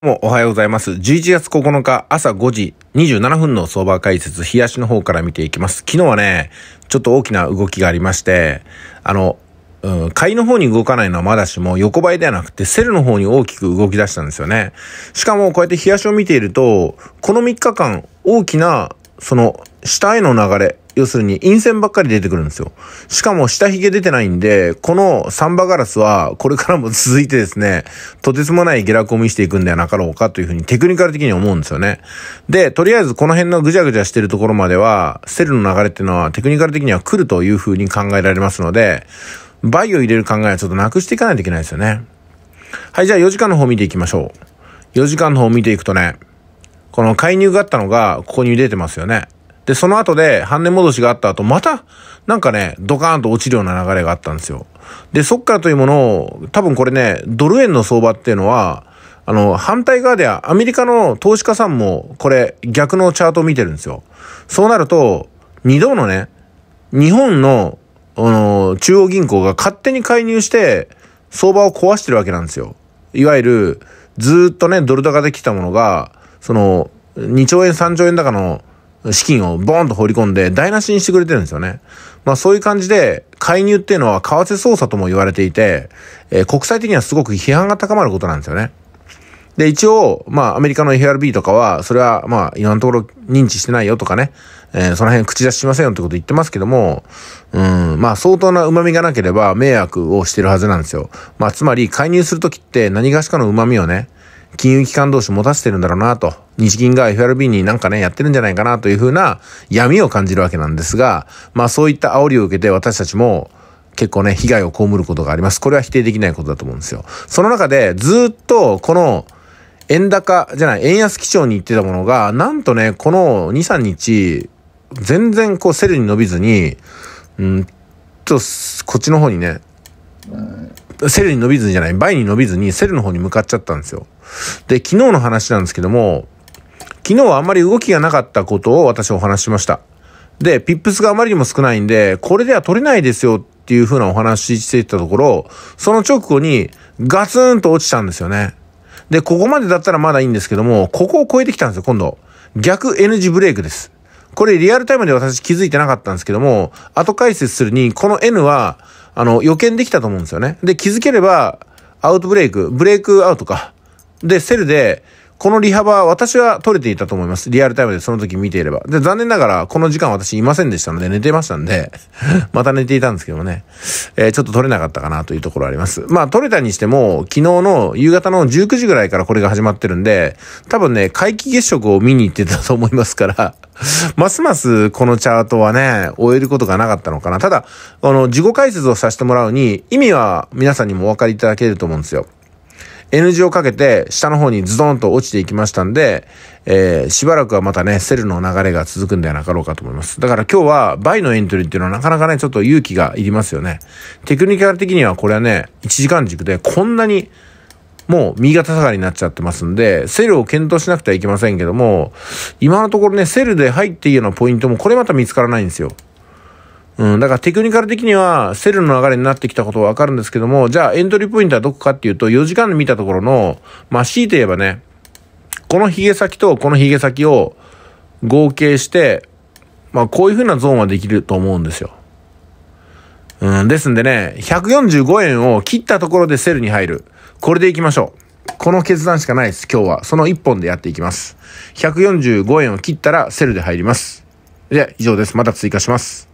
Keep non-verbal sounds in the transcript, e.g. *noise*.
もおはようございます。11月9日朝5時27分の相場解説、冷やしの方から見ていきます。昨日はね、ちょっと大きな動きがありまして、あの、うん、買いの方に動かないのはまだしも、横ばいではなくて、セルの方に大きく動き出したんですよね。しかも、こうやって冷やしを見ていると、この3日間、大きな、その、下への流れ、要するに陰線ばっかり出てくるんですよ。しかも下髭出てないんで、このサンバガラスはこれからも続いてですね、とてつもない下落を見せていくんではなかろうかというふうにテクニカル的に思うんですよね。で、とりあえずこの辺のぐじゃぐじゃしてるところまでは、セルの流れっていうのはテクニカル的には来るというふうに考えられますので、バイを入れる考えはちょっとなくしていかないといけないですよね。はい、じゃあ4時間の方見ていきましょう。4時間の方見ていくとね、この介入があったのが、ここに出てますよね。で、その後で、半値戻しがあった後、また、なんかね、ドカーンと落ちるような流れがあったんですよ。で、そっからというものを、多分これね、ドル円の相場っていうのは、あの、反対側ではアメリカの投資家さんも、これ、逆のチャートを見てるんですよ。そうなると、2度のね、日本の、あの、中央銀行が勝手に介入して、相場を壊してるわけなんですよ。いわゆる、ずっとね、ドル高できたものが、その、2兆円、3兆円高の資金をボーンと放り込んで台無しにしてくれてるんですよね。まあそういう感じで介入っていうのは為替操作とも言われていて、えー、国際的にはすごく批判が高まることなんですよね。で、一応、まあ、アメリカの FRB とかは、それは、まあ、今のところ認知してないよとかね、えー、その辺口出ししませんよってこと言ってますけども、うん、まあ、相当な旨味がなければ迷惑をしてるはずなんですよ。まあ、つまり、介入するときって何がしかの旨味をね、金融機関同士持たせてるんだろうなと、日銀が FRB になんかね、やってるんじゃないかなというふうな闇を感じるわけなんですが、まあそういった煽りを受けて私たちも結構ね、被害を被ることがあります。これは否定できないことだと思うんですよ。その中でずっとこの円高じゃない、円安基調に行ってたものが、なんとね、この2、3日、全然こうセルに伸びずに、うんと、こっちの方にね、セルに伸びずにじゃない、倍に伸びずにセルの方に向かっちゃったんですよ。で、昨日の話なんですけども、昨日はあまり動きがなかったことを私お話ししました。で、ピップスがあまりにも少ないんで、これでは取れないですよっていう風なお話ししていたところ、その直後にガツンと落ちたんですよね。で、ここまでだったらまだいいんですけども、ここを超えてきたんですよ、今度。逆 N 字ブレイクです。これリアルタイムで私気づいてなかったんですけども、後解説するに、この N は、あの、予見できたと思うんですよね。で、気づければ、アウトブレイク、ブレイクアウトか。で、セルで、このリハは私は撮れていたと思います。リアルタイムでその時見ていれば。で、残念ながらこの時間私いませんでしたので寝てましたんで *laughs* また寝ていたんですけどもね、えー、ちょっと撮れなかったかなというところあります。まあ撮れたにしても、昨日の夕方の19時ぐらいからこれが始まってるんで、多分ね、回帰月食を見に行ってたと思いますから *laughs* ますますこのチャートはね、終えることがなかったのかな。ただ、あの、自己解説をさせてもらうに、意味は皆さんにもお分かりいただけると思うんですよ。N 字をかけて下の方にズドンと落ちていきましたんで、えー、しばらくはまたね、セルの流れが続くんではなかろうかと思います。だから今日は倍のエントリーっていうのはなかなかね、ちょっと勇気がいりますよね。テクニカル的にはこれはね、1時間軸でこんなにもう右肩下がりになっちゃってますんで、セルを検討しなくてはいけませんけども、今のところね、セルで入っていいようなポイントもこれまた見つからないんですよ。うん、だからテクニカル的にはセルの流れになってきたことはわかるんですけども、じゃあエントリーポイントはどこかっていうと、4時間で見たところの、まあ、強いて言えばね、この髭先とこの髭先を合計して、まあ、こういう風なゾーンはできると思うんですよ。うん、ですんでね、145円を切ったところでセルに入る。これでいきましょう。この決断しかないです、今日は。その1本でやっていきます。145円を切ったらセルで入ります。で、以上です。また追加します。